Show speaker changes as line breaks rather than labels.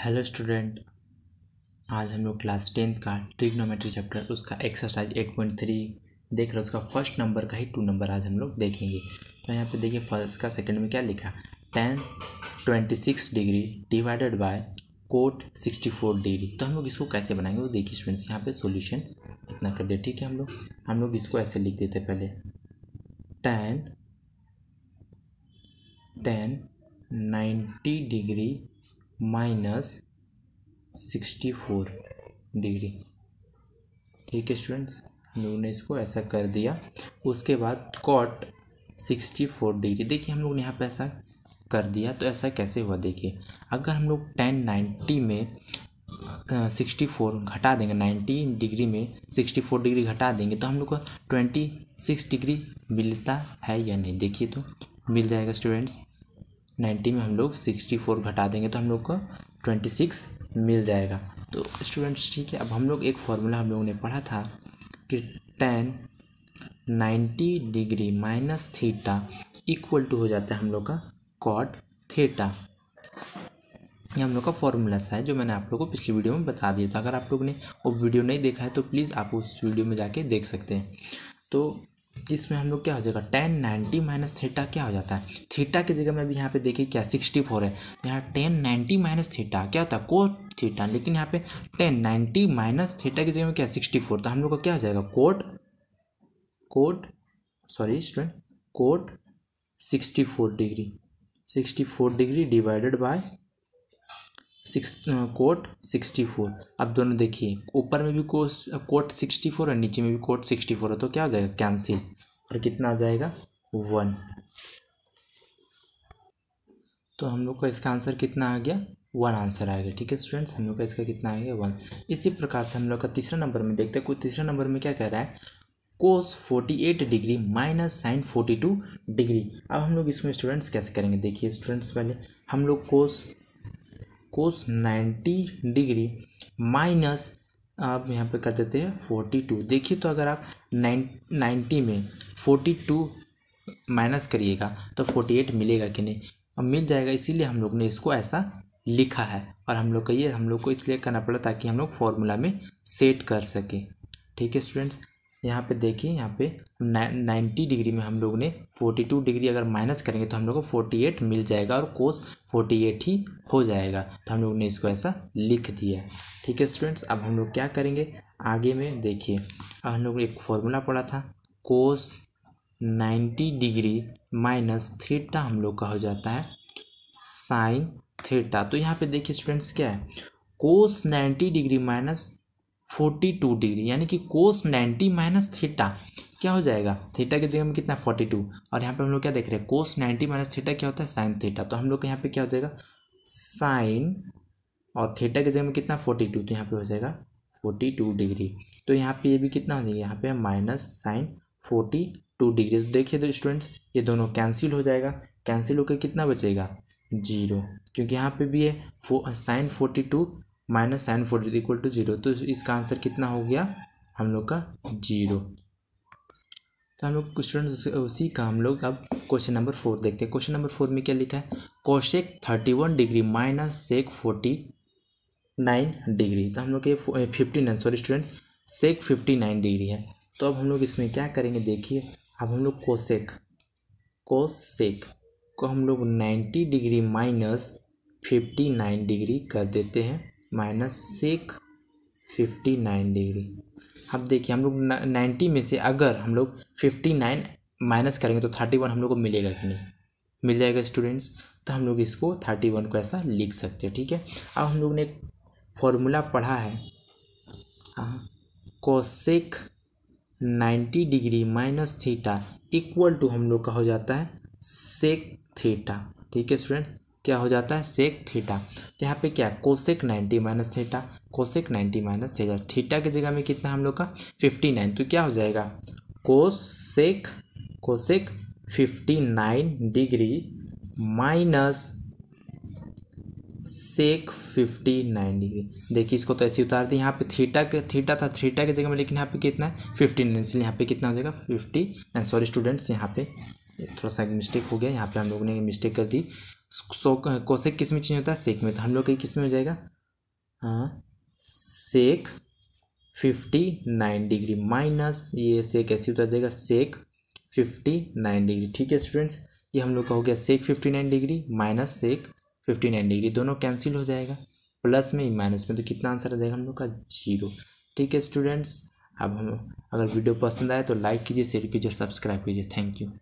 hello student आज हम लोग क्लास टेंथ का ट्रिग्नोमेट्री चैप्टर उसका एक्सरसाइज एट पॉइंट थ्री देख रहे उसका फर्स्ट नंबर का ही टू नंबर आज हम लोग देखेंगे तो यहाँ पे देखिए फर्स्ट का सेकंड में क्या लिखा tan twenty six degree divided by cot sixty four degree तो हम लोग इसको कैसे बनाएंगे वो देखिए स्टूडेंट्स यहाँ पे सोल्यूशन इतना कर दे ठीक है हम लोग हम लोग इसको ऐसे लिख देते पहले tan tan ninety degree minus sixty four degree ठीक है स्टूडेंट्स हम लोगों ने इसको ऐसा कर दिया उसके बाद कॉट सिक्सटी फोर डिग्री देखिए हम लोग ने यहाँ पे ऐसा कर दिया तो ऐसा कैसे हुआ देखिए अगर हम लोग टेन नाइन्टी में सिक्सटी फोर घटा देंगे नाइन्टी डिग्री में सिक्सटी फोर डिग्री घटा देंगे तो हम लोग को ट्वेंटी सिक्स डिग्री मिलता है या नहीं देखिए तो मिल जाएगा स्टूडेंट्स नाइन्टी में हम लोग सिक्सटी फोर घटा देंगे तो हम लोग को ट्वेंटी सिक्स मिल जाएगा तो स्टूडेंट्स ठीक है अब हम लोग एक फार्मूला हम लोगों ने पढ़ा था कि tan ninety degree minus theta equal to हो जाता है हम लोग का कॉट थीटा ये हम लोग का फॉर्मूला सा है जो मैंने आप लोगों को पिछली वीडियो में बता दिया था अगर आप लोगों ने वो वीडियो नहीं देखा है तो प्लीज़ आप उस वीडियो में जाके देख सकते हैं तो इसमें हम लोग क्या हो जाएगा टेन नाइन्टी माइनस थीटा क्या हो जाता है थीटा की जगह में अभी यहाँ पे देखिए क्या सिक्सटी फोर है तो यहाँ टेन नाइन्टी माइनस थीटा क्या होता है कोट थीटा लेकिन यहाँ पे टेन नाइन्टी माइनस थीटा की जगह में क्या सिक्सटी फोर तो हम लोग का क्या हो जाएगा cot cot sorry student cot sixty four degree sixty four degree divided by six cot sixty four अब दोनों देखिए ऊपर में भी कोट सिक्सटी फोर और नीचे में भी कोट सिक्सटी फोर है तो क्या हो जाएगा कैंसिल और कितना आ जाएगा वन तो हम लोग का इसका आंसर कितना आ गया वन आंसर आएगा ठीक है स्टूडेंट्स हम लोग का इसका कितना आएगा वन इसी प्रकार से हम लोग का तीसरा नंबर में देखते हैं कोई तीसरा नंबर में क्या कह रहा है cos forty eight degree minus sine forty two degree अब हम लोग इसमें स्टूडेंट्स कैसे करेंगे देखिए स्टूडेंट्स पहले हम लोग cos cos ninety degree minus आप यहाँ पे कर देते हैं फोर्टी टू देखिए तो अगर आप नाइन नाइन्टी में फोर्टी टू माइनस करिएगा तो फोर्टी एट मिलेगा कि नहीं अब मिल जाएगा इसीलिए हम लोग ने इसको ऐसा लिखा है और हम लोग का ये हम लोग को इसलिए करना पड़ा ताकि हम लोग फॉर्मूला में सेट कर सकें ठीक है स्टूडेंट्स यहाँ पे देखिए यहाँ पे नाइन्टी डिग्री में हम लोग ने फोर्टी टू डिग्री अगर माइनस करेंगे तो हम लोग को फोर्टी एट मिल जाएगा और कोस फोर्टी एट ही हो जाएगा तो हम लोग ने इसको ऐसा लिख दिया ठीक है स्टूडेंट्स अब हम लोग क्या करेंगे आगे में देखिए अब हम लोग ने एक फॉर्मूला पढ़ा था cos ninety degree minus theta हम लोग का हो जाता है साइन थीटा तो यहाँ पर देखिए स्टूडेंट्स क्या है cos ninety degree minus forty two degree यानी कि कोस नाइन्टी माइनस थीटा क्या हो जाएगा थीटा की जगह में कितना फोर्टी टू और यहाँ पे हम लोग क्या देख रहे हैं कोस नाइन्टी माइनस थीटा क्या होता है साइन थीटा तो हम लोग यहाँ पे क्या हो जाएगा साइन और थीटा की जगह में कितना फोर्टी टू तो यहाँ पे हो जाएगा फोर्टी टू डिग्री तो यहाँ पे ये भी कितना हो जाएगा यहाँ पे minus sine forty two degree तो देखिए तो स्टूडेंट्स ये दोनों कैंसिल हो जाएगा कैंसिल होकर कितना बचेगा जीरो क्योंकि यहाँ पे भी है फो sine forty two minus sine four zero equal to zero तो इसका आंसर कितना हो गया हम लोग का जीरो तो हम लोग स्टूडेंट उसी का हम लोग अब क्वेश्चन नंबर फोर देखते हैं क्वेश्चन नंबर फोर में क्या लिखा है cosec thirty one degree minus sec forty nine degree तो हम लोग के fifty nine sorry student sec fifty nine degree है तो अब हम लोग इसमें क्या करेंगे देखिए अब हम लोग कोशेक कोशेक को हम लोग ninety degree minus fifty nine degree कर देते हैं minus sec fifty nine degree अब देखिए हम लोग नाइन्टी में से अगर हम लोग फिफ्टी नाइन माइनस करेंगे तो थर्टी वन हम लोग को मिलेगा कि नहीं मिल जाएगा स्टूडेंट्स तो हम लोग इसको थर्टी वन को ऐसा लिख सकते हैं ठीक है अब हम लोग ने फॉर्मूला पढ़ा है cosec ninety degree minus theta equal to हम लोग का हो जाता है सेक थीटा ठीक है स्टूडेंट क्या हो जाता है सेक थीटा यहाँ पे क्या cosec ninety minus theta cosec ninety minus theta theta की जगह में कितना हम लोग का फिफ्टी नाइन तो क्या हो जाएगा cosec cosec fifty nine degree minus sec fifty nine degree देखिए इसको तो ऐसे उतार दी यहाँ पे थीटा के थीटा था थीटा की जगह में लेकिन यहाँ पे कितना है फिफ्टी नाइन इसलिए यहाँ पे कितना हो जाएगा फिफ्टी सॉरी स्टूडेंट्स यहाँ पे थोड़ा सा मिस्टेक हो गया यहाँ पे हम लोगों ने मिस्टेक कर दी सो कोसेक किस में चेंज होता है सेक में तो हम लोग की किस में हो जाएगा हाँ sec fifty nine degree minus ये सेक ऐसे उतर जाएगा सेक फिफ्टी नाइन डिग्री ठीक है स्टूडेंट्स ये हम लोग का हो गया sec fifty nine degree minus sec fifty nine degree दोनों कैंसिल हो जाएगा प्लस में माइनस में तो कितना आंसर आ जाएगा हम लोग का जीरो ठीक है स्टूडेंट्स अब हम अगर वीडियो पसंद आए तो लाइक कीजिए शेयर कीजिए और सब्सक्राइब कीजिए थैंक यू